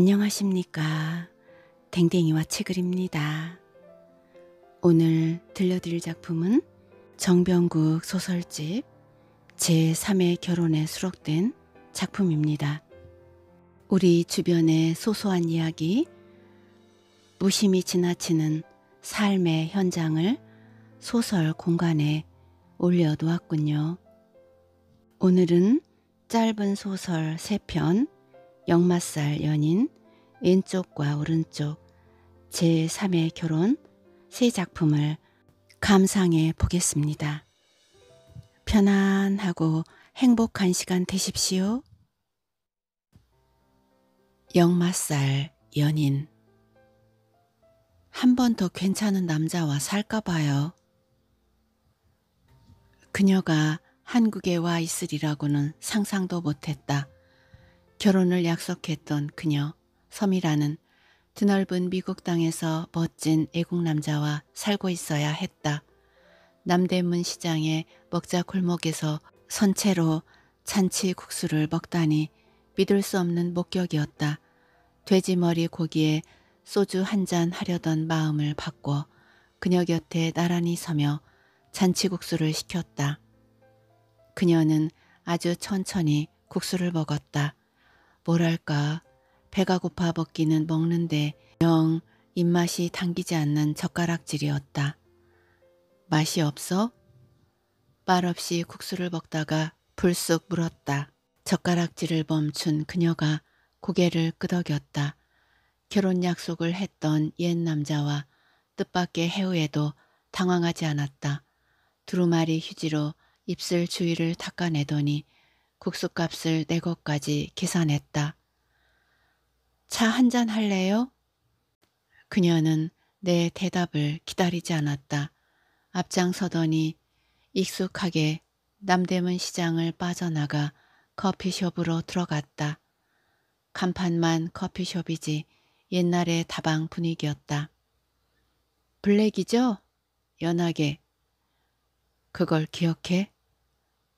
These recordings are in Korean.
안녕하십니까. 댕댕이와 책을입니다. 오늘 들려드릴 작품은 정병국 소설집 제3의 결혼에 수록된 작품입니다. 우리 주변의 소소한 이야기, 무심히 지나치는 삶의 현장을 소설 공간에 올려놓았군요. 오늘은 짧은 소설 3편, 역마살 연인, 왼쪽과 오른쪽, 제3의 결혼 세 작품을 감상해 보겠습니다. 편안하고 행복한 시간 되십시오. 역마살 연인 한 번 더 괜찮은 남자와 살까 봐요. 그녀가 한국에 와 있으리라고는 상상도 못했다. 결혼을 약속했던 그녀 섬이라는 드넓은 미국 땅에서 멋진 애국 남자와 살고 있어야 했다. 남대문 시장의 먹자 골목에서 선채로 잔치 국수를 먹다니 믿을 수 없는 목격이었다. 돼지머리 고기에 소주 한 잔 하려던 마음을 바꿔 그녀 곁에 나란히 서며 잔치국수를 시켰다. 그녀는 아주 천천히 국수를 먹었다. 뭐랄까 배가 고파 먹기는 먹는데 영 입맛이 당기지 않는 젓가락질이었다. 맛이 없어? 말없이 국수를 먹다가 불쑥 물었다. 젓가락질을 멈춘 그녀가 고개를 끄덕였다. 결혼 약속을 했던 옛 남자와 뜻밖의 해우에도 당황하지 않았다. 두루마리 휴지로 입술 주위를 닦아내더니 국수값을 내 것까지 계산했다. 차 한 잔 할래요? 그녀는 내 대답을 기다리지 않았다. 앞장서더니 익숙하게 남대문 시장을 빠져나가 커피숍으로 들어갔다. 간판만 커피숍이지 옛날의 다방 분위기였다. 블랙이죠? 연하게. 그걸 기억해?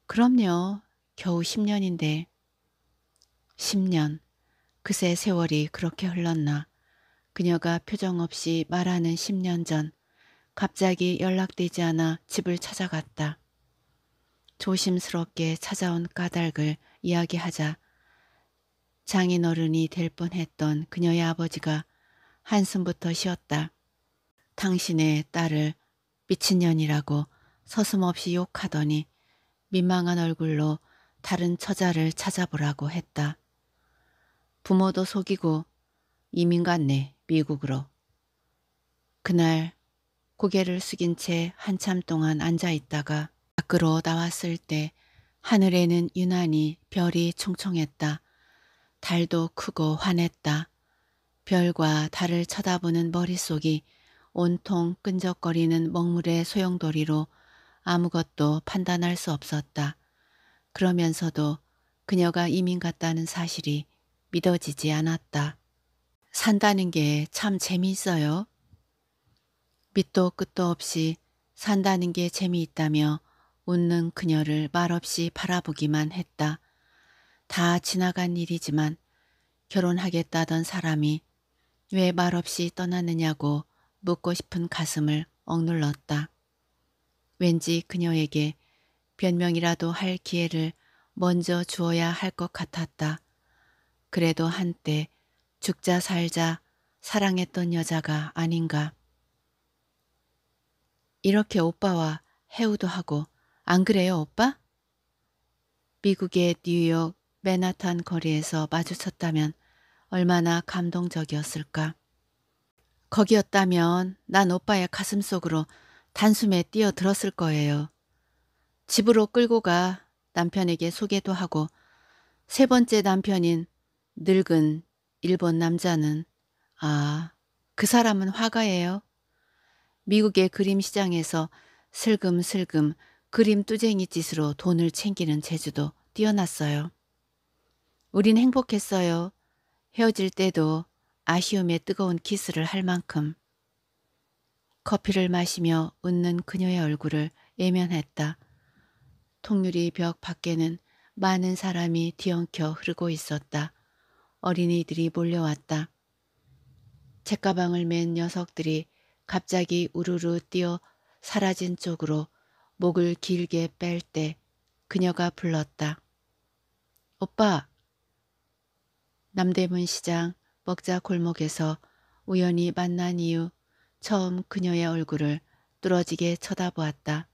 그럼요. 겨우 10년인데 10년 그새 세월이 그렇게 흘렀나 그녀가 표정 없이 말하는 10년 전 갑자기 연락되지 않아 집을 찾아갔다. 조심스럽게 찾아온 까닭을 이야기하자 장인어른이 될 뻔했던 그녀의 아버지가 한숨부터 쉬었다. 당신의 딸을 미친년이라고 서슴없이 욕하더니 민망한 얼굴로 다른 처자를 찾아보라고 했다. 부모도 속이고 이민 갔네 미국으로. 그날 고개를 숙인 채 한참 동안 앉아있다가 밖으로 나왔을 때 하늘에는 유난히 별이 총총했다. 달도 크고 환했다. 별과 달을 쳐다보는 머릿속이 온통 끈적거리는 먹물의 소용돌이로 아무것도 판단할 수 없었다. 그러면서도 그녀가 이민 갔다는 사실이 믿어지지 않았다. 산다는 게 참 재미있어요. 밑도 끝도 없이 산다는 게 재미있다며 웃는 그녀를 말없이 바라보기만 했다. 다 지나간 일이지만 결혼하겠다던 사람이 왜 말없이 떠나느냐고 묻고 싶은 가슴을 억눌렀다. 왠지 그녀에게 변명이라도 할 기회를 먼저 주어야 할 것 같았다. 그래도 한때 죽자 살자 사랑했던 여자가 아닌가. 이렇게 오빠와 해우도 하고 안 그래요 오빠? 미국의 뉴욕 맨하탄 거리에서 마주쳤다면 얼마나 감동적이었을까. 거기였다면 난 오빠의 가슴속으로 단숨에 뛰어들었을 거예요. 집으로 끌고 가 남편에게 소개도 하고 세 번째 남편인 늙은 일본 남자는 아, 그 사람은 화가예요. 미국의 그림 시장에서 슬금슬금 그림 뚜쟁이 짓으로 돈을 챙기는 제주도 뛰어났어요. 우린 행복했어요. 헤어질 때도 아쉬움에 뜨거운 키스를 할 만큼. 커피를 마시며 웃는 그녀의 얼굴을 예면했다. 통유리 벽 밖에는 많은 사람이 뒤엉켜 흐르고 있었다. 어린이들이 몰려왔다. 책가방을 맨 녀석들이 갑자기 우르르 뛰어 사라진 쪽으로 목을 길게 뺄 때 그녀가 불렀다. 오빠! 남대문 시장 먹자 골목에서 우연히 만난 이후 처음 그녀의 얼굴을 뚫어지게 쳐다보았다.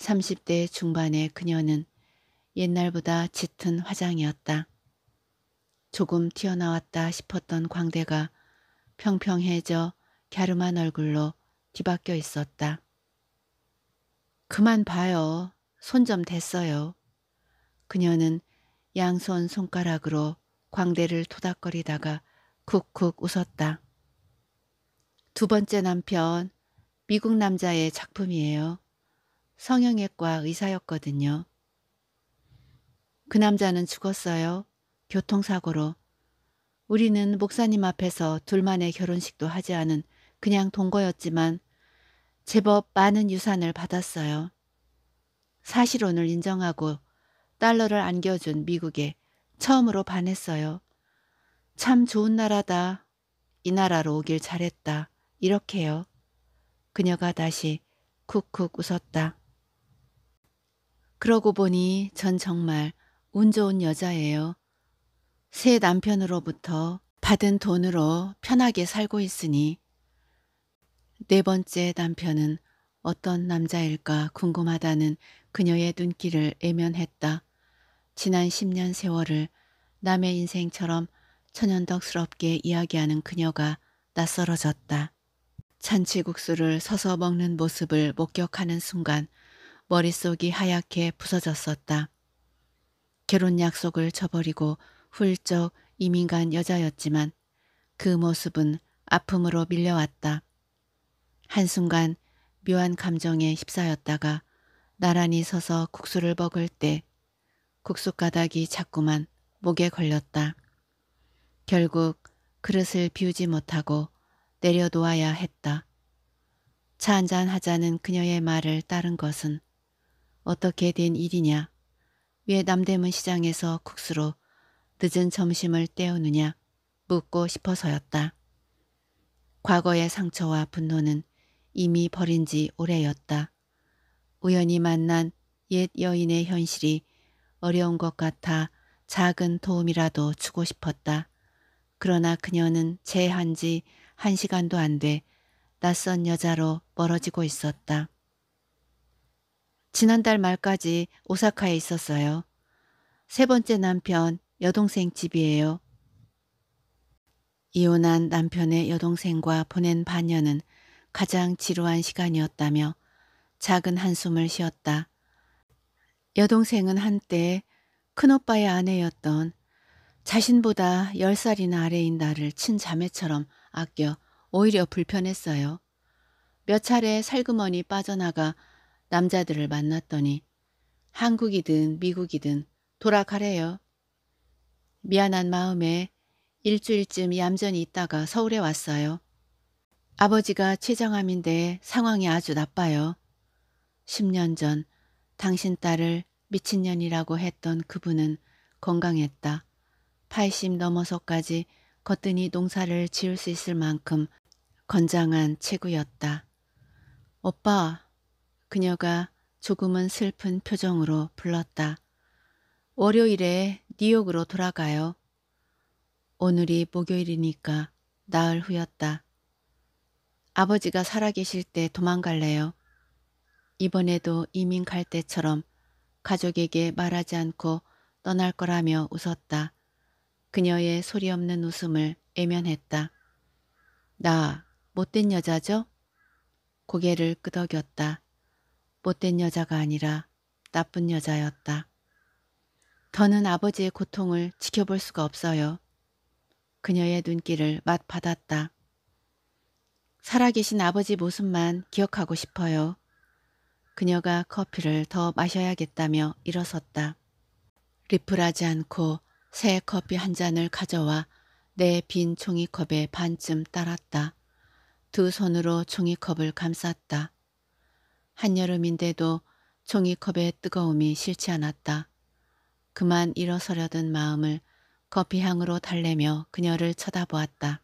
30대 중반의 그녀는 옛날보다 짙은 화장이었다. 조금 튀어나왔다 싶었던 광대가 평평해져 갸름한 얼굴로 뒤바뀌어 있었다. 그만 봐요. 손 좀 댔어요. 그녀는 양손 손가락으로 광대를 토닥거리다가 쿡쿡 웃었다. 두 번째 남편, 미국 남자의 작품이에요. 성형외과 의사였거든요. 그 남자는 죽었어요. 교통사고로. 우리는 목사님 앞에서 둘만의 결혼식도 하지 않은 그냥 동거였지만 제법 많은 유산을 받았어요. 사실혼을 인정하고 달러를 안겨준 미국에 처음으로 반했어요. 참 좋은 나라다. 이 나라로 오길 잘했다. 이렇게요. 그녀가 다시 쿡쿡 웃었다. 그러고 보니 전 정말 운 좋은 여자예요. 새 남편으로부터 받은 돈으로 편하게 살고 있으니 네 번째 남편은 어떤 남자일까 궁금하다는 그녀의 눈길을 애면했다. 지난 10년 세월을 남의 인생처럼 천연덕스럽게 이야기하는 그녀가 낯설어졌다. 잔치국수를 서서 먹는 모습을 목격하는 순간 머릿속이 하얗게 부서졌었다. 결혼 약속을 저버리고 훌쩍 이민간 여자였지만 그 모습은 아픔으로 밀려왔다. 한순간 묘한 감정에 휩싸였다가 나란히 서서 국수를 먹을 때 국수 가닥이 자꾸만 목에 걸렸다. 결국 그릇을 비우지 못하고 내려놓아야 했다. 차 한잔 하자는 그녀의 말을 따른 것은 어떻게 된 일이냐? 왜 남대문 시장에서 국수로 늦은 점심을 때우느냐? 묻고 싶어서였다. 과거의 상처와 분노는 이미 버린 지 오래였다. 우연히 만난 옛 여인의 현실이 어려운 것 같아 작은 도움이라도 주고 싶었다. 그러나 그녀는 재한지 한 시간도 안 돼 낯선 여자로 멀어지고 있었다. 지난달 말까지 오사카에 있었어요. 세 번째 남편, 여동생 집이에요. 이혼한 남편의 여동생과 보낸 반년은 가장 지루한 시간이었다며 작은 한숨을 쉬었다. 여동생은 한때 큰오빠의 아내였던 자신보다 열살이나 아래인 나를 친자매처럼 아껴 오히려 불편했어요. 몇 차례 살그머니 빠져나가 남자들을 만났더니 한국이든 미국이든 돌아가래요. 미안한 마음에 일주일쯤 얌전히 있다가 서울에 왔어요. 아버지가 췌장암인데 상황이 아주 나빠요. 10년 전 당신 딸을 미친년이라고 했던 그분은 건강했다. 80 넘어서까지 거뜬히 농사를 지을 수 있을 만큼 건장한 체구였다. 오빠, 그녀가 조금은 슬픈 표정으로 불렀다. 월요일에 뉴욕으로 돌아가요. 오늘이 목요일이니까 나흘 후였다. 아버지가 살아계실 때 도망갈래요. 이번에도 이민 갈 때처럼 가족에게 말하지 않고 떠날 거라며 웃었다. 그녀의 소리 없는 웃음을 애면했다. 나 못된 여자죠? 고개를 끄덕였다. 못된 여자가 아니라 나쁜 여자였다. 더는 아버지의 고통을 지켜볼 수가 없어요. 그녀의 눈길을 맛받았다 살아계신 아버지 모습만 기억하고 싶어요. 그녀가 커피를 더 마셔야겠다며 일어섰다. 리플하지 않고 새 커피 한 잔을 가져와 내 빈 종이컵에 반쯤 따랐다. 두 손으로 종이컵을 감쌌다. 한여름인데도 종이컵의 뜨거움이 싫지 않았다. 그만 일어서려던 마음을 커피향으로 달래며 그녀를 쳐다보았다.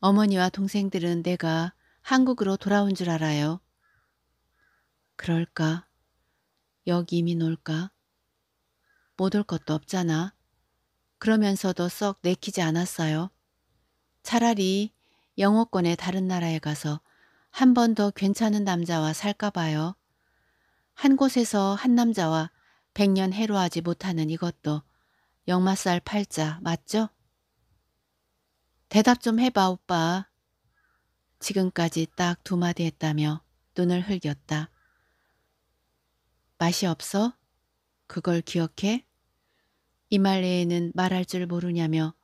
어머니와 동생들은 내가 한국으로 돌아온 줄 알아요. 그럴까? 여기 이민 올까? 못 올 것도 없잖아. 그러면서도 썩 내키지 않았어요. 차라리 영어권의 다른 나라에 가서 한번더 괜찮은 남자와 살까 봐요. 한 곳에서 한 남자와 백년 해로하지 못하는 이것도 역마살 팔자 맞죠? 대답 좀 해봐 오빠. 지금까지 딱 두 마디 했다며 눈을 흘겼다. 맛이 없어? 그걸 기억해? 이말레에는 말할 줄 모르냐며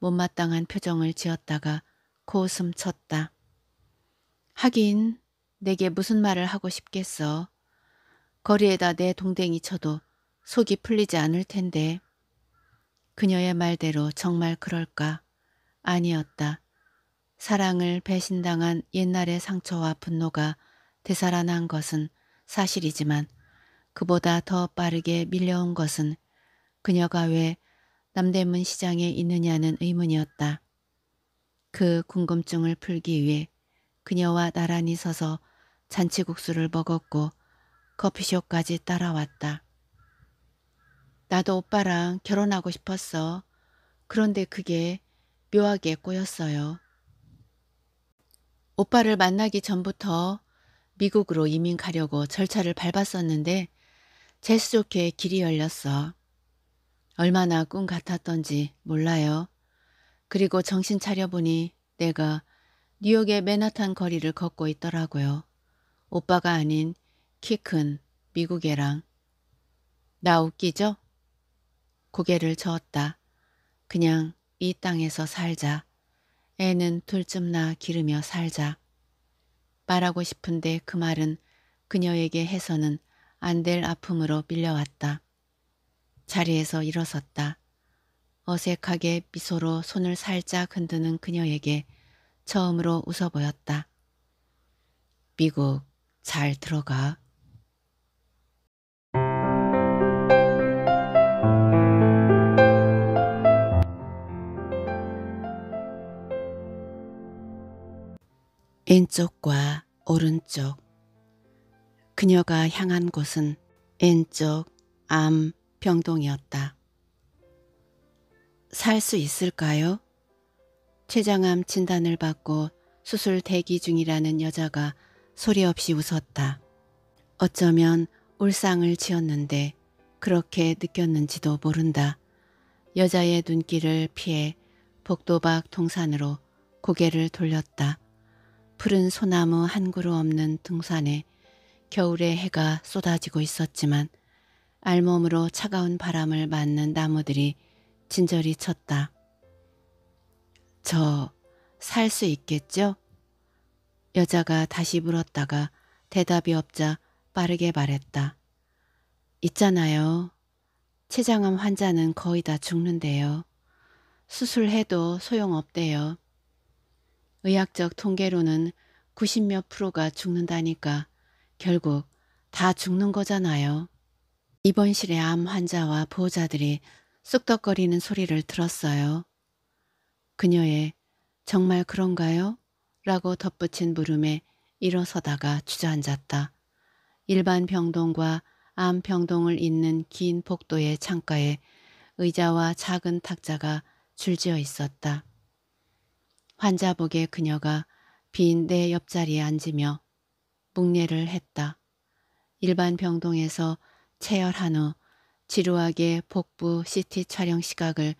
못마땅한 표정을 지었다가 코웃음 쳤다. 하긴 내게 무슨 말을 하고 싶겠어. 거리에다 내 동댕이 쳐도 속이 풀리지 않을 텐데. 그녀의 말대로 정말 그럴까? 아니었다. 사랑을 배신당한 옛날의 상처와 분노가 되살아난 것은 사실이지만 그보다 더 빠르게 밀려온 것은 그녀가 왜 남대문 시장에 있느냐는 의문이었다. 그 궁금증을 풀기 위해 그녀와 나란히 서서 잔치국수를 먹었고 커피숍까지 따라왔다. 나도 오빠랑 결혼하고 싶었어. 그런데 그게 묘하게 꼬였어요. 오빠를 만나기 전부터 미국으로 이민 가려고 절차를 밟았었는데 재수 좋게 길이 열렸어. 얼마나 꿈 같았던지 몰라요. 그리고 정신 차려보니 내가 뉴욕의 맨하탄 거리를 걷고 있더라고요. 오빠가 아닌 키 큰 미국 애랑. 나 웃기죠? 고개를 저었다. 그냥 이 땅에서 살자. 애는 둘쯤나 기르며 살자. 말하고 싶은데 그 말은 그녀에게 해서는 안 될 아픔으로 밀려왔다. 자리에서 일어섰다. 어색하게 미소로 손을 살짝 흔드는 그녀에게 처음으로 웃어 보였다. 미국 잘 들어가. 왼쪽과 오른쪽 그녀가 향한 곳은 왼쪽 암 병동이었다. 살 수 있을까요? 췌장암 진단을 받고 수술 대기 중이라는 여자가 소리 없이 웃었다. 어쩌면 울상을 지었는데 그렇게 느꼈는지도 모른다. 여자의 눈길을 피해 복도 밖 동산으로 고개를 돌렸다. 푸른 소나무 한 그루 없는 등산에 겨울의 해가 쏟아지고 있었지만 알몸으로 차가운 바람을 맞는 나무들이 진저리 쳤다. 저살수 있겠죠? 여자가 다시 물었다가 대답이 없자 빠르게 말했다. 있잖아요. 췌장암 환자는 거의 다 죽는데요. 수술해도 소용없대요. 의학적 통계로는 90몇 프로가 죽는다니까 결국 다 죽는 거잖아요. 입원실의 암 환자와 보호자들이 쑥덕거리는 소리를 들었어요. 그녀의 정말 그런가요? 라고 덧붙인 물음에 일어서다가 주저앉았다. 일반 병동과 암 병동을 잇는 긴 복도의 창가에 의자와 작은 탁자가 줄지어 있었다. 환자복에 그녀가 빈 내 옆자리에 앉으며 묵례를 했다. 일반 병동에서 체열한 후 지루하게 복부 CT 촬영 시각을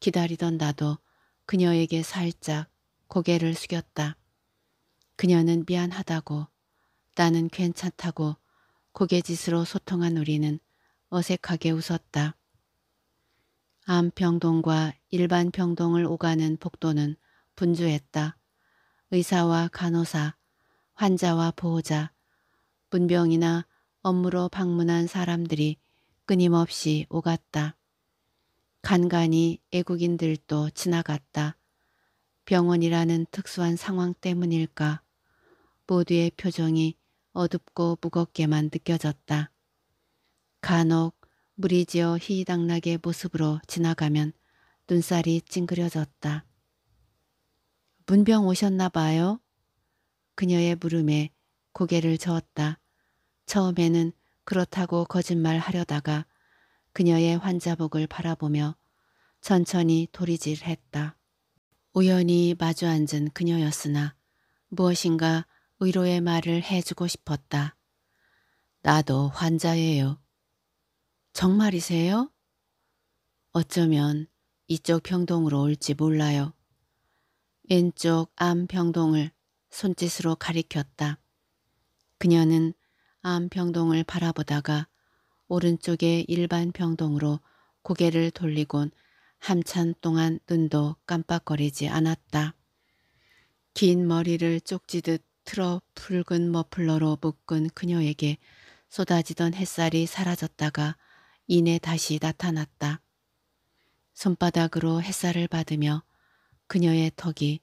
기다리던 나도 그녀에게 살짝 고개를 숙였다. 그녀는 미안하다고 나는 괜찮다고 고개짓으로 소통한 우리는 어색하게 웃었다. 암병동과 일반 병동을 오가는 복도는 분주했다. 의사와 간호사, 환자와 보호자, 문병이나 업무로 방문한 사람들이 끊임없이 오갔다. 간간히 애국인들도 지나갔다. 병원이라는 특수한 상황 때문일까. 모두의 표정이 어둡고 무겁게만 느껴졌다. 간혹 무리지어 희희당락의 모습으로 지나가면 눈살이 찡그려졌다. 문병 오셨나 봐요? 그녀의 물음에 고개를 저었다. 처음에는 그렇다고 거짓말하려다가 그녀의 환자복을 바라보며 천천히 도리질했다. 우연히 마주 앉은 그녀였으나 무엇인가 의로의 말을 해주고 싶었다. 나도 환자예요. 정말이세요? 어쩌면 이쪽 병동으로 올지 몰라요. 왼쪽 암 병동을 손짓으로 가리켰다. 그녀는 암 병동을 바라보다가 오른쪽에 일반 병동으로 고개를 돌리곤 한참 동안 눈도 깜빡거리지 않았다. 긴 머리를 쪽지듯 틀어 붉은 머플러로 묶은 그녀에게 쏟아지던 햇살이 사라졌다가 이내 다시 나타났다. 손바닥으로 햇살을 받으며 그녀의 턱이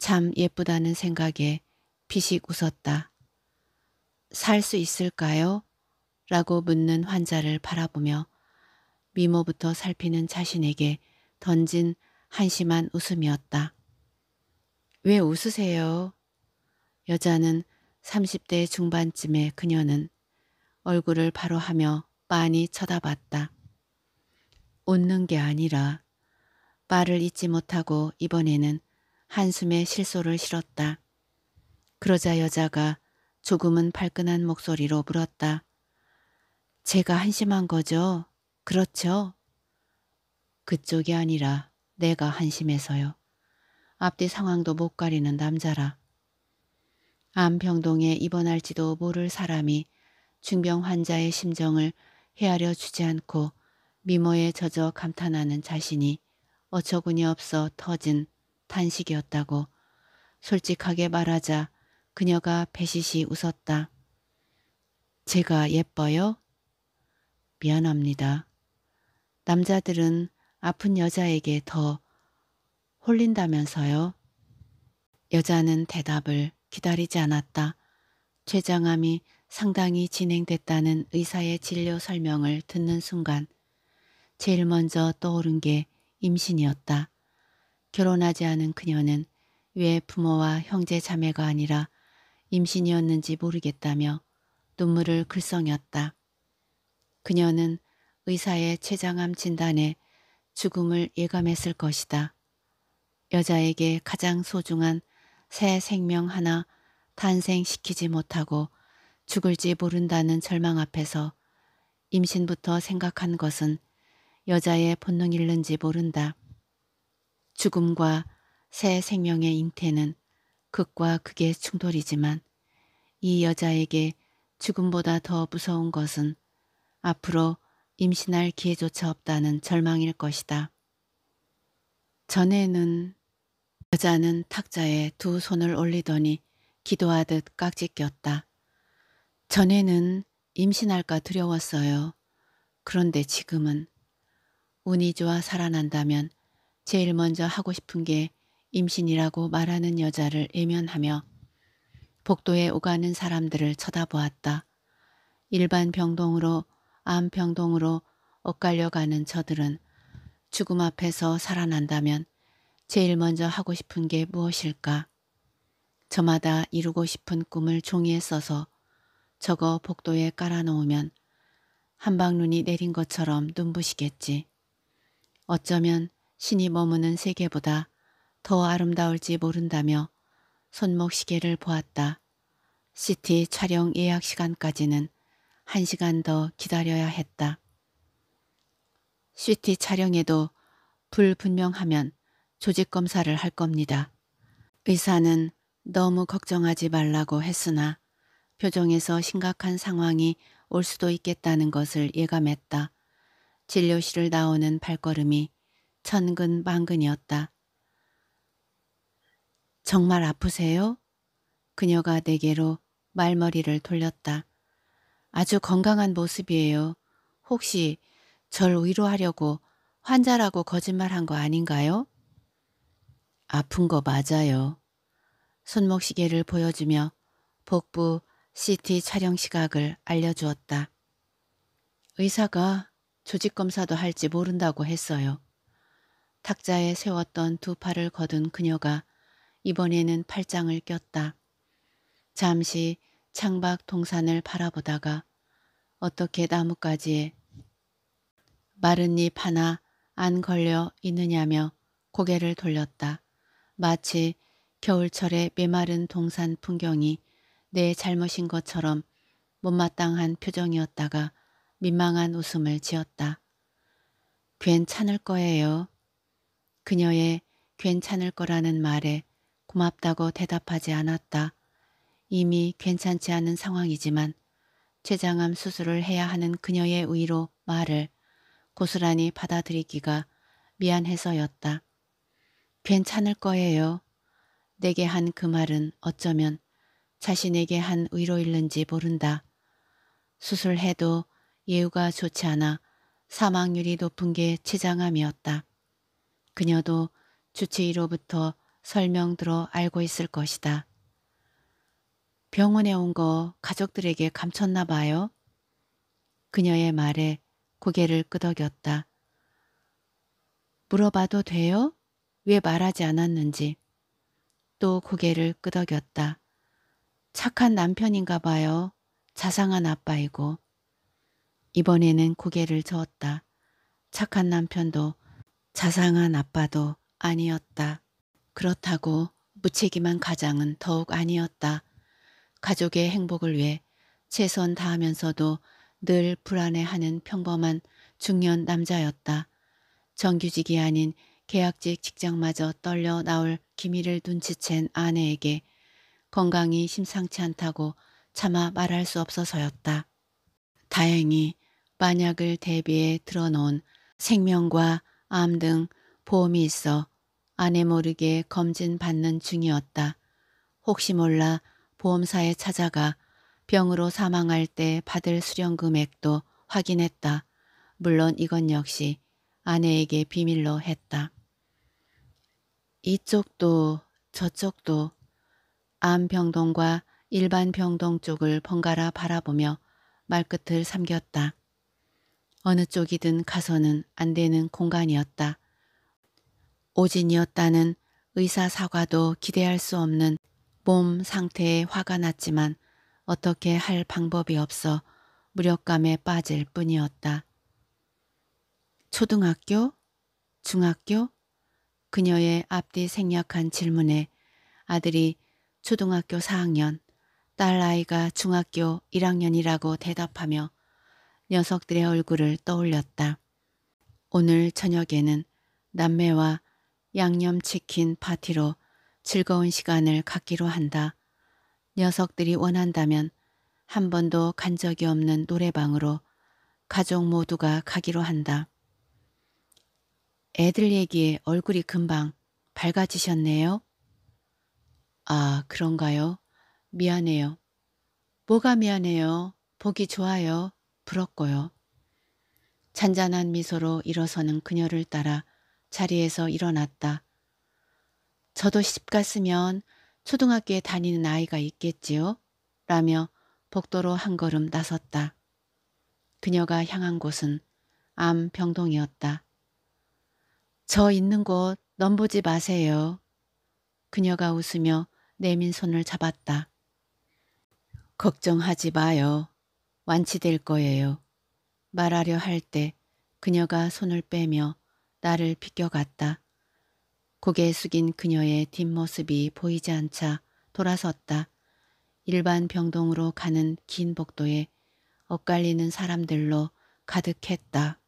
참 예쁘다는 생각에 피식 웃었다. 살 수 있을까요? 라고 묻는 환자를 바라보며 미모부터 살피는 자신에게 던진 한심한 웃음이었다. 왜 웃으세요? 여자는 30대 중반쯤에 그녀는 얼굴을 바로 하며 빤히 쳐다봤다. 웃는 게 아니라 말을 잊지 못하고 이번에는 한숨에 실소를 실었다. 그러자 여자가 조금은 발끈한 목소리로 물었다. 제가 한심한 거죠. 그렇죠? 그쪽이 아니라 내가 한심해서요. 앞뒤 상황도 못 가리는 남자라. 암병동에 입원할지도 모를 사람이 중병 환자의 심정을 헤아려 주지 않고 미모에 젖어 감탄하는 자신이 어처구니 없어 터진 탄식이었다고 솔직하게 말하자 그녀가 배시시 웃었다. 제가 예뻐요? 미안합니다. 남자들은 아픈 여자에게 더 홀린다면서요. 여자는 대답을 기다리지 않았다. 췌장암이 상당히 진행됐다는 의사의 진료 설명을 듣는 순간 제일 먼저 떠오른 게 임신이었다. 결혼하지 않은 그녀는 왜 부모와 형제 자매가 아니라 임신이었는지 모르겠다며 눈물을 글썽였다. 그녀는 의사의 췌장암 진단에 죽음을 예감했을 것이다. 여자에게 가장 소중한 새 생명 하나 탄생시키지 못하고 죽을지 모른다는 절망 앞에서 임신부터 생각한 것은 여자의 본능 잃는지 모른다. 죽음과 새 생명의 잉태는 극과 극의 충돌이지만 이 여자에게 죽음보다 더 무서운 것은 앞으로 임신할 기회조차 없다는 절망일 것이다. 전에는 여자는 탁자에 두 손을 올리더니 기도하듯 깍지 꼈다. 전에는 임신할까 두려웠어요. 그런데 지금은 운이 좋아 살아난다면 제일 먼저 하고 싶은 게 임신이라고 말하는 여자를 예면하며 복도에 오가는 사람들을 쳐다보았다. 일반 병동으로 암병동으로 엇갈려가는 저들은 죽음 앞에서 살아난다면 제일 먼저 하고 싶은 게 무엇일까? 저마다 이루고 싶은 꿈을 종이에 써서 저거 복도에 깔아놓으면 한방눈이 내린 것처럼 눈부시겠지. 어쩌면 신이 머무는 세계보다 더 아름다울지 모른다며 손목시계를 보았다. 시티 촬영 예약 시간까지는 한 시간 더 기다려야 했다. CT 촬영에도 불분명하면 조직검사를 할 겁니다. 의사는 너무 걱정하지 말라고 했으나 표정에서 심각한 상황이 올 수도 있겠다는 것을 예감했다. 진료실을 나오는 발걸음이 천근 만근이었다. 정말 아프세요? 그녀가 내게로 말머리를 돌렸다. 아주 건강한 모습이에요. 혹시 절 위로하려고 환자라고 거짓말한 거 아닌가요? 아픈 거 맞아요. 손목 시계를 보여주며 복부 CT 촬영 시각을 알려주었다. 의사가 조직 검사도 할지 모른다고 했어요. 탁자에 세웠던 두 팔을 거둔 그녀가 이번에는 팔짱을 꼈다. 잠시 창밖 동산을 바라보다가 어떻게 나뭇가지에 마른 잎 하나 안 걸려 있느냐며 고개를 돌렸다. 마치 겨울철의 메마른 동산 풍경이 내 잘못인 것처럼 못마땅한 표정이었다가 민망한 웃음을 지었다. 괜찮을 거예요. 그녀의 괜찮을 거라는 말에 고맙다고 대답하지 않았다. 이미 괜찮지 않은 상황이지만 췌장암 수술을 해야 하는 그녀의 의로 말을 고스란히 받아들이기가 미안해서였다. 괜찮을 거예요. 내게 한 그 말은 어쩌면 자신에게 한 의로일는지 모른다. 수술해도 예우가 좋지 않아 사망률이 높은 게 췌장암이었다. 그녀도 주치의로부터 설명 들어 알고 있을 것이다. 병원에 온 거 가족들에게 감췄나 봐요. 그녀의 말에 고개를 끄덕였다. 물어봐도 돼요? 왜 말하지 않았는지. 또 고개를 끄덕였다. 착한 남편인가 봐요. 자상한 아빠이고. 이번에는 고개를 저었다. 착한 남편도 자상한 아빠도 아니었다. 그렇다고 무책임한 가장은 더욱 아니었다. 가족의 행복을 위해 최선 다하면서도 늘 불안해하는 평범한 중년 남자였다. 정규직이 아닌 계약직 직장마저 떨려 나올 기미를 눈치챈 아내에게 건강이 심상치 않다고 차마 말할 수 없어서였다. 다행히 만약을 대비해 들어놓은 생명과 암 등 보험이 있어 아내 모르게 검진 받는 중이었다. 혹시 몰라 보험사에 찾아가 병으로 사망할 때 받을 수령 금액도 확인했다. 물론 이건 역시 아내에게 비밀로 했다. 이쪽도 저쪽도 암병동과 일반 병동 쪽을 번갈아 바라보며 말끝을 삼겼다. 어느 쪽이든 가서는 안 되는 공간이었다. 오진이었다는 의사 사과도 기대할 수 없는 몸 상태에 화가 났지만 어떻게 할 방법이 없어 무력감에 빠질 뿐이었다. 초등학교? 중학교? 그녀의 앞뒤 생략한 질문에 아들이 초등학교 4학년, 딸 아이가 중학교 1학년이라고 대답하며 녀석들의 얼굴을 떠올렸다. 오늘 저녁에는 남매와 양념치킨 파티로 즐거운 시간을 갖기로 한다. 녀석들이 원한다면 한 번도 간 적이 없는 노래방으로 가족 모두가 가기로 한다. 애들 얘기에 얼굴이 금방 밝아지셨네요. 아, 그런가요? 미안해요. 뭐가 미안해요? 보기 좋아요. 부럽고요. 잔잔한 미소로 일어서는 그녀를 따라 자리에서 일어났다. 저도 시집 갔으면 초등학교에 다니는 아이가 있겠지요? 라며 복도로 한 걸음 나섰다. 그녀가 향한 곳은 암 병동이었다. 저 있는 곳 넘보지 마세요. 그녀가 웃으며 내민 손을 잡았다. 걱정하지 마요. 완치될 거예요. 말하려 할 때 그녀가 손을 빼며 나를 비껴갔다. 고개 숙인 그녀의 뒷모습이 보이지 않자 돌아섰다. 일반 병동으로 가는 긴 복도에 엇갈리는 사람들로 가득했다.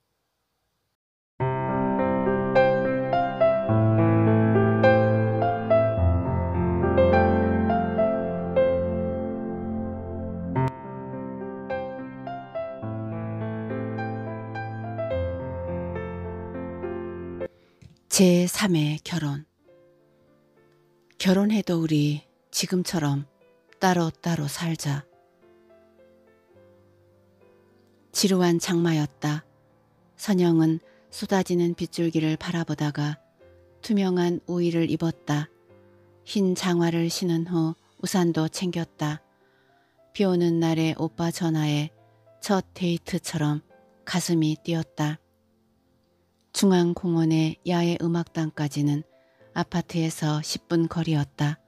제3의 결혼. 결혼해도 우리 지금처럼 따로따로 살자. 지루한 장마였다. 선영은 쏟아지는 빗줄기를 바라보다가 투명한 우의를 입었다. 흰 장화를 신은 후 우산도 챙겼다. 비 오는 날에 오빠 전화에 첫 데이트처럼 가슴이 뛰었다. 중앙공원의 야외 음악당까지는 아파트에서 10분 거리였다.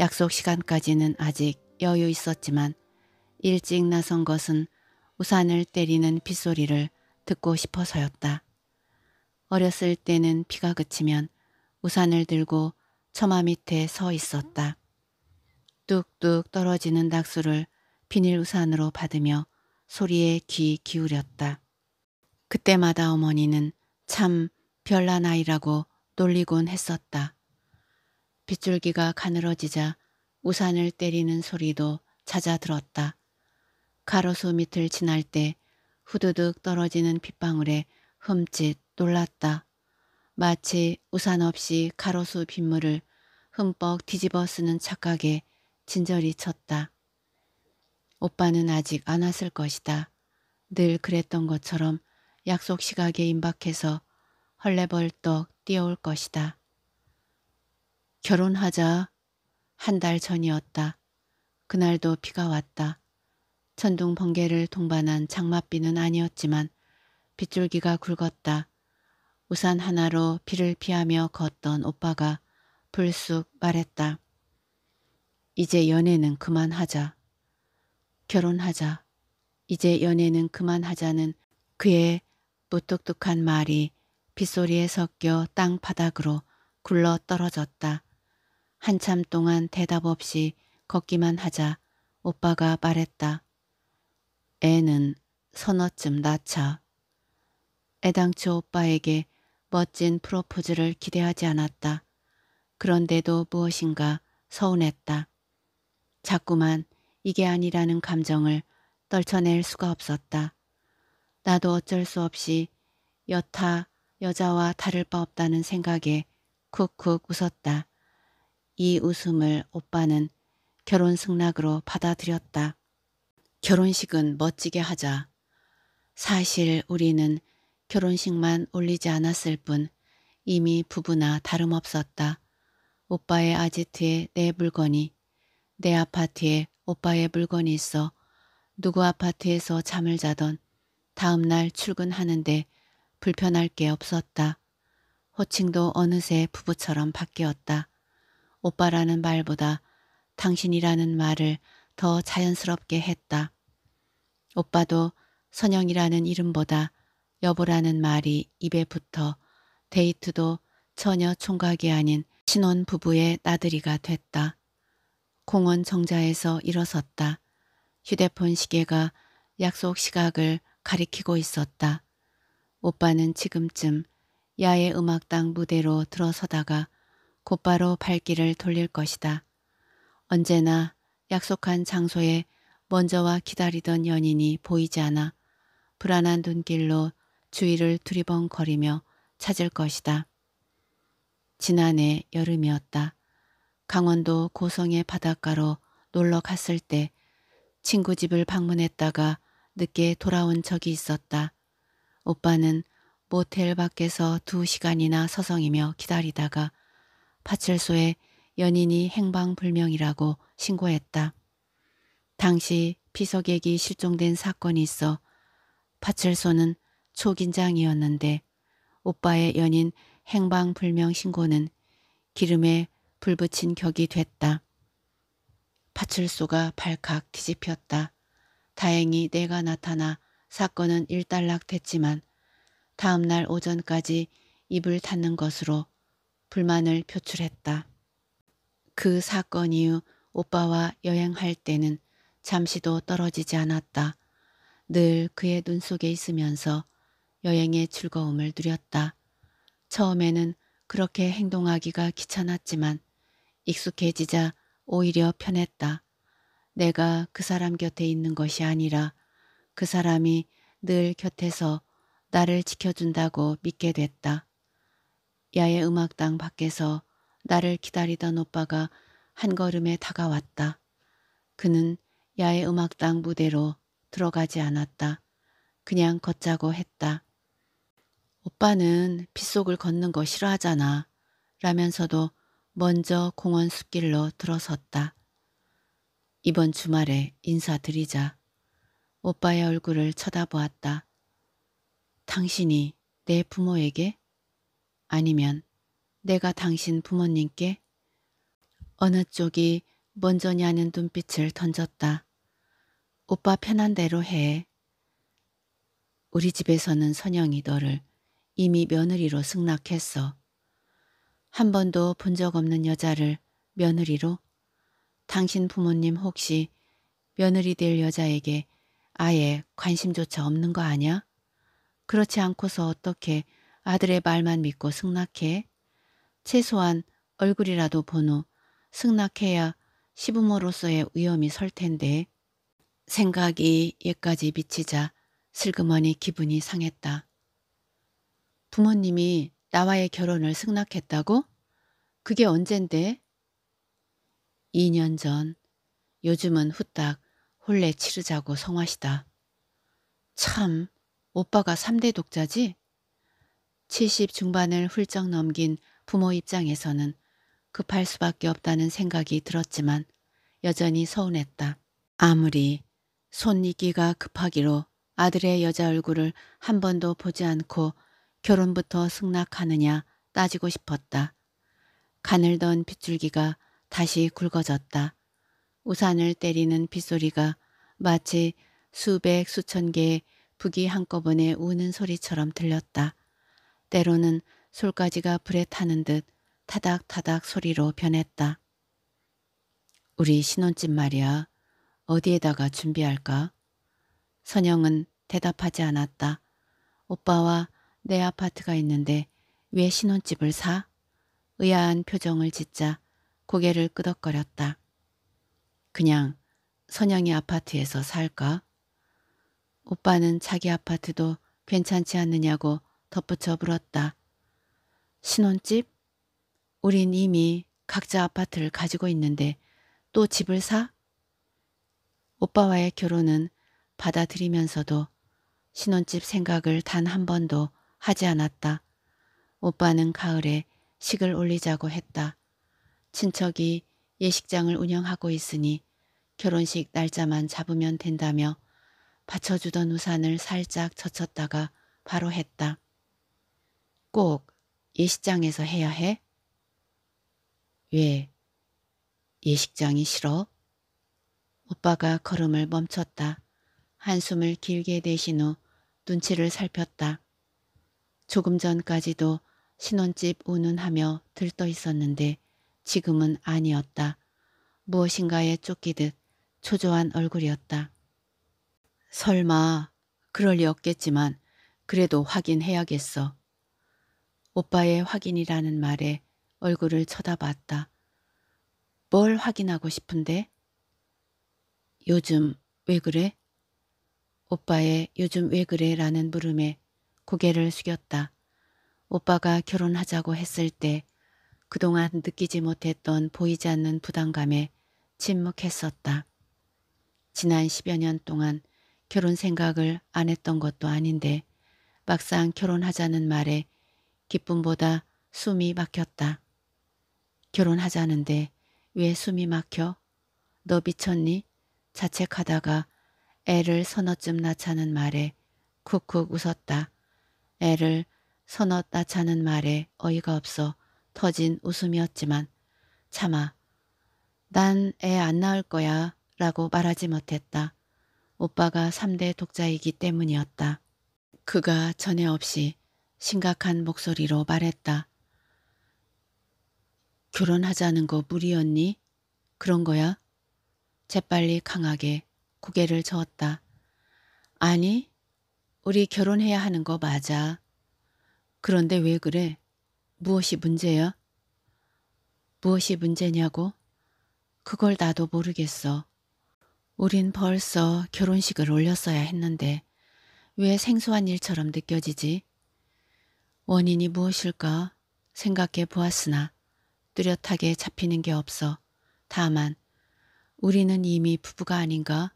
약속 시간까지는 아직 여유 있었지만 일찍 나선 것은 우산을 때리는 빗소리를 듣고 싶어서였다. 어렸을 때는 비가 그치면 우산을 들고 처마 밑에 서 있었다. 뚝뚝 떨어지는 낙수를 비닐 우산으로 받으며 소리에 귀 기울였다. 그때마다 어머니는 참 별난 아이라고 놀리곤 했었다. 빗줄기가 가늘어지자 우산을 때리는 소리도 찾아 들었다. 가로수 밑을 지날 때 후두둑 떨어지는 빗방울에 흠칫 놀랐다. 마치 우산 없이 가로수 빗물을 흠뻑 뒤집어 쓰는 착각에 진절이 쳤다. 오빠는 아직 안 왔을 것이다. 늘 그랬던 것처럼 약속 시각에 임박해서 헐레벌떡 뛰어올 것이다. 결혼하자 한 달 전이었다. 그날도 비가 왔다. 천둥 번개를 동반한 장맛비는 아니었지만 빗줄기가 굵었다. 우산 하나로 비를 피하며 걷던 오빠가 불쑥 말했다. 이제 연애는 그만하자. 결혼하자. 이제 연애는 그만하자는 그의 무뚝뚝한 말이 빗소리에 섞여 땅바닥으로 굴러 떨어졌다. 한참 동안 대답 없이 걷기만 하자 오빠가 말했다. 애는 서너쯤 낳자. 애당초 오빠에게 멋진 프로포즈를 기대하지 않았다. 그런데도 무엇인가 서운했다. 자꾸만 이게 아니라는 감정을 떨쳐낼 수가 없었다. 나도 어쩔 수 없이 여타 여자와 다를 바 없다는 생각에 쿡쿡 웃었다. 이 웃음을 오빠는 결혼 승낙으로 받아들였다. 결혼식은 멋지게 하자. 사실 우리는 결혼식만 올리지 않았을 뿐 이미 부부나 다름없었다. 오빠의 아지트에 내 물건이 내 아파트에 오빠의 물건이 있어 누구 아파트에서 잠을 자던 다음 날 출근하는데 불편할 게 없었다. 호칭도 어느새 부부처럼 바뀌었다. 오빠라는 말보다 당신이라는 말을 더 자연스럽게 했다. 오빠도 선영이라는 이름보다 여보라는 말이 입에 붙어 데이트도 전혀 총각이 아닌 신혼 부부의 나들이가 됐다. 공원 정자에서 일어섰다. 휴대폰 시계가 약속 시각을 가리키고 있었다. 오빠는 지금쯤 야외 음악당 무대로 들어서다가 곧바로 발길을 돌릴 것이다. 언제나 약속한 장소에 먼저와 기다리던 연인이 보이지 않아 불안한 눈길로 주위를 두리번거리며 찾을 것이다. 지난해 여름이었다. 강원도 고성의 바닷가로 놀러 갔을 때 친구 집을 방문했다가 늦게 돌아온 적이 있었다. 오빠는 모텔 밖에서 두 시간이나 서성이며 기다리다가 파출소에 연인이 행방불명이라고 신고했다. 당시 피서객이 실종된 사건이 있어 파출소는 초긴장이었는데 오빠의 연인 행방불명 신고는 기름에 불 붙인 격이 됐다. 파출소가 발칵 뒤집혔다. 다행히 내가 나타나 사건은 일단락됐지만 다음 날 오전까지 입을 닫는 것으로 불만을 표출했다. 그 사건 이후 오빠와 여행할 때는 잠시도 떨어지지 않았다. 늘 그의 눈 속에 있으면서 여행의 즐거움을 누렸다. 처음에는 그렇게 행동하기가 귀찮았지만 익숙해지자 오히려 편했다. 내가 그 사람 곁에 있는 것이 아니라 그 사람이 늘 곁에서 나를 지켜준다고 믿게 됐다. 야외 음악당 밖에서 나를 기다리던 오빠가 한 걸음에 다가왔다. 그는 야외 음악당 무대로 들어가지 않았다. 그냥 걷자고 했다. 오빠는 빗속을 걷는 거 싫어하잖아. 라면서도 먼저 공원 숲길로 들어섰다. 이번 주말에 인사드리자. 오빠의 얼굴을 쳐다보았다. 당신이 내 부모에게? 아니면 내가 당신 부모님께? 어느 쪽이 먼저냐는 눈빛을 던졌다. 오빠 편한 대로 해. 우리 집에서는 선영이 너를 이미 며느리로 승낙했어. 한 번도 본 적 없는 여자를 며느리로 당신 부모님 혹시 며느리 될 여자에게 아예 관심조차 없는 거 아냐? 그렇지 않고서 어떻게 아들의 말만 믿고 승낙해? 최소한 얼굴이라도 본 후 승낙해야 시부모로서의 위험이 설 텐데 생각이 얘까지 미치자 슬그머니 기분이 상했다. 부모님이 나와의 결혼을 승낙했다고? 그게 언젠데? 2년 전 요즘은 후딱 홀레 치르자고 성화시다. 참 오빠가 3대 독자지? 70 중반을 훌쩍 넘긴 부모 입장에서는 급할 수밖에 없다는 생각이 들었지만 여전히 서운했다. 아무리 손이기가 급하기로 아들의 여자 얼굴을 한 번도 보지 않고 결혼부터 승낙하느냐 따지고 싶었다. 가늘던 빗줄기가 다시 굵어졌다. 우산을 때리는 빗소리가 마치 수백 수천 개의 북이 한꺼번에 우는 소리처럼 들렸다. 때로는 솔까지가 불에 타는 듯 타닥타닥 소리로 변했다. 우리 신혼집 말이야. 어디에다가 준비할까? 선영은 대답하지 않았다. 오빠와 내 아파트가 있는데 왜 신혼집을 사? 의아한 표정을 짓자 고개를 끄덕거렸다. 그냥 선영이 아파트에서 살까? 오빠는 자기 아파트도 괜찮지 않느냐고 덧붙여 물었다. 신혼집? 우린 이미 각자 아파트를 가지고 있는데 또 집을 사? 오빠와의 결혼은 받아들이면서도 신혼집 생각을 단 한 번도 하지 않았다. 오빠는 가을에 식을 올리자고 했다. 친척이 예식장을 운영하고 있으니 결혼식 날짜만 잡으면 된다며 받쳐주던 우산을 살짝 젖혔다가 바로 했다. 꼭 예식장에서 해야 해? 왜? 예식장이 싫어? 오빠가 걸음을 멈췄다. 한숨을 길게 내신후 눈치를 살폈다. 조금 전까지도 신혼집 운운하며 들떠 있었는데 지금은 아니었다. 무엇인가에 쫓기듯 초조한 얼굴이었다. 설마 그럴 리 없겠지만 그래도 확인해야겠어. 오빠의 확인이라는 말에 얼굴을 쳐다봤다. 뭘 확인하고 싶은데? 요즘 왜 그래? 오빠의 요즘 왜 그래? 라는 물음에 고개를 숙였다. 오빠가 결혼하자고 했을 때 그동안 느끼지 못했던 보이지 않는 부담감에 침묵했었다. 지난 10여 년 동안 결혼 생각을 안 했던 것도 아닌데 막상 결혼하자는 말에 기쁨보다 숨이 막혔다. 결혼하자는데 왜 숨이 막혀? 너 미쳤니? 자책하다가 애를 서너쯤 낳자는 말에 쿡쿡 웃었다. 애를 서너 낳자는 말에 어이가 없어 터진 웃음이었지만 차마 난 애 안 낳을 거야 라고 말하지 못했다. 오빠가 3대 독자이기 때문이었다. 그가 전에 없이 심각한 목소리로 말했다. 결혼하자는 거 무리였니? 그런 거야? 재빨리 강하게 고개를 저었다. 아니, 우리 결혼해야 하는 거 맞아. 그런데 왜 그래? 무엇이 문제야? 무엇이 문제냐고? 그걸 나도 모르겠어. 우린 벌써 결혼식을 올렸어야 했는데 왜 생소한 일처럼 느껴지지? 원인이 무엇일까 생각해 보았으나 뚜렷하게 잡히는 게 없어. 다만 우리는 이미 부부가 아닌가?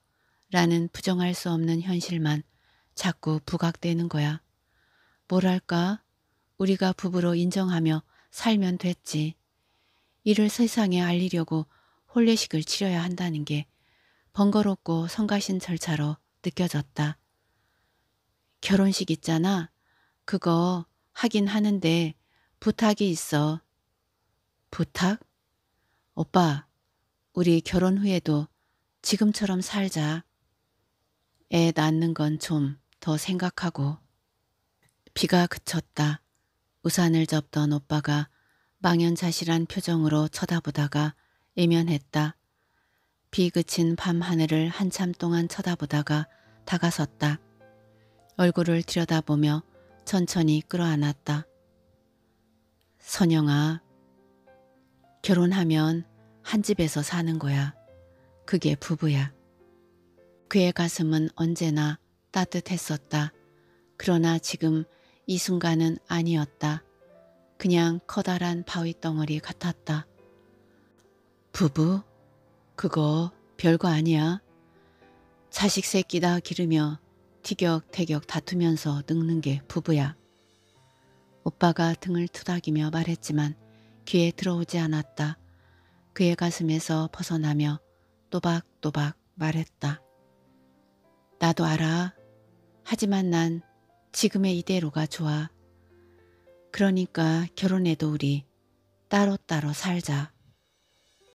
라는 부정할 수 없는 현실만 자꾸 부각되는 거야. 뭐랄까 우리가 부부로 인정하며 살면 됐지. 이를 세상에 알리려고 혼례식을 치려야 한다는 게 번거롭고 성가신 절차로 느껴졌다. 결혼식 있잖아. 그거 하긴 하는데 부탁이 있어. 부탁? 오빠, 우리 결혼 후에도 지금처럼 살자. 애 낳는 건 좀 더 생각하고. 비가 그쳤다. 우산을 접던 오빠가 망연자실한 표정으로 쳐다보다가 예면했다. 비 그친 밤하늘을 한참 동안 쳐다보다가 다가섰다. 얼굴을 들여다보며 천천히 끌어안았다. 선영아, 결혼하면 한 집에서 사는 거야. 그게 부부야. 그의 가슴은 언제나 따뜻했었다. 그러나 지금 이 순간은 아니었다. 그냥 커다란 바위 덩어리 같았다. 부부? 그거 별거 아니야. 자식 새끼 다 기르며 티격태격 다투면서 늙는 게 부부야. 오빠가 등을 투닥이며 말했지만 귀에 들어오지 않았다. 그의 가슴에서 벗어나며 또박또박 말했다. 나도 알아. 하지만 난 지금의 이대로가 좋아. 그러니까 결혼해도 우리 따로따로 살자.